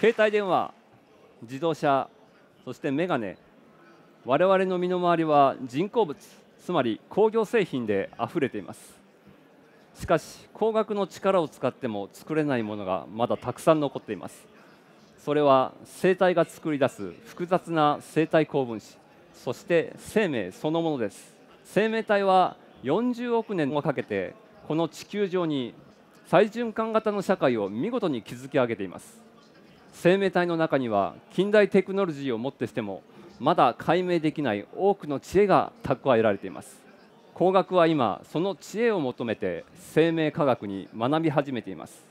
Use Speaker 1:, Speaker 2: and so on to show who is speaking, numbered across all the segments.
Speaker 1: 携帯電話自動車そしてメガネ我々の身の回りは人工物つまり工業製品であふれていますしかし工学の力を使っても作れないものがまだたくさん残っていますそれは生態が作り出す複雑な生態高分子そして生命そのものです生命体は40億年をかけてこの地球上に最循環型の社会を見事に築き上げています生命体の中には近代テクノロジーをもってしてもまだ解明できない多くの知恵が蓄えられています工学は今その知恵を求めて生命科学に学び始めています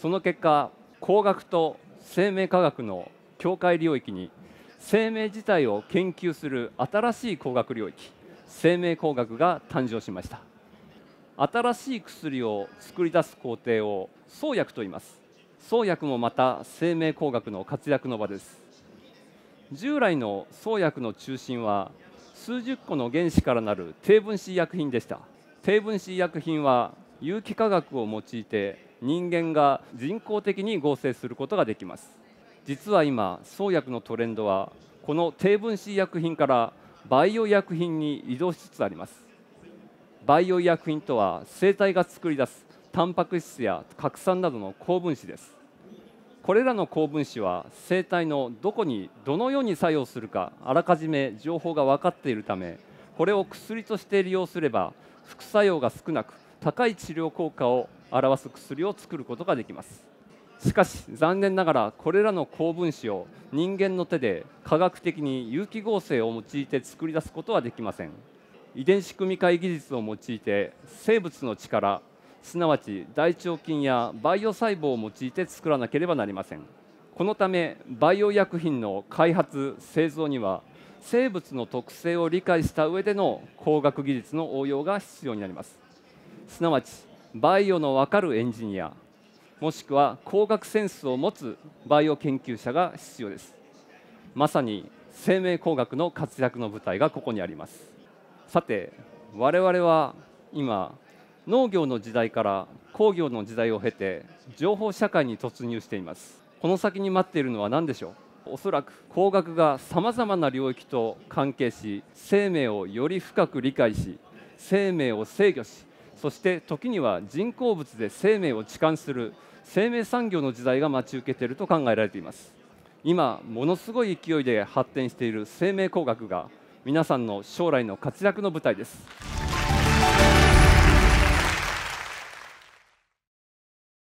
Speaker 1: その結果工学と生命科学の境界領域に生命自体を研究する新しい工学領域生命工学が誕生しました新しい薬を作り出す工程を創薬と言います創薬もまた生命工学の活躍の場です従来の創薬の中心は数十個の原子からなる低分子医薬品でした低分子医薬品は有機化学を用いて人間が人工的に合成することができます実は今創薬のトレンドはこの低分子医薬品からバイオ医薬品に移動しつつありますバイオ医薬品とは生体が作り出すタンパク質や核酸などの高分子ですこれらの高分子は生体のどこにどのように作用するかあらかじめ情報が分かっているためこれを薬として利用すれば副作用が少なく高い治療効果を表す薬を作ることができますしかし残念ながらこれらの高分子を人間の手で科学的に有機合成を用いて作り出すことはできません遺伝子組み換え技術を用いて生物の力すなわち大腸菌や培養細胞を用いて作らなければなりませんこのため培養薬品の開発製造には生物の特性を理解した上での工学技術の応用が必要になりますすなわちバイオの分かるエンジニアもしくは工学センスを持つバイオ研究者が必要ですまさに生命工学の活躍の舞台がここにありますさて我々は今農業の時代から工業の時代を経て情報社会に突入していますこの先に待っているのは何でしょうおそらく工学がさまざまな領域と関係し生命をより深く理解し生命を制御しそして時には人工物で生命を置換する生命産業の時代が待ち受けていると考えられています今ものすごい勢いで発展している生命工学が皆さんの将来の活躍の舞台です。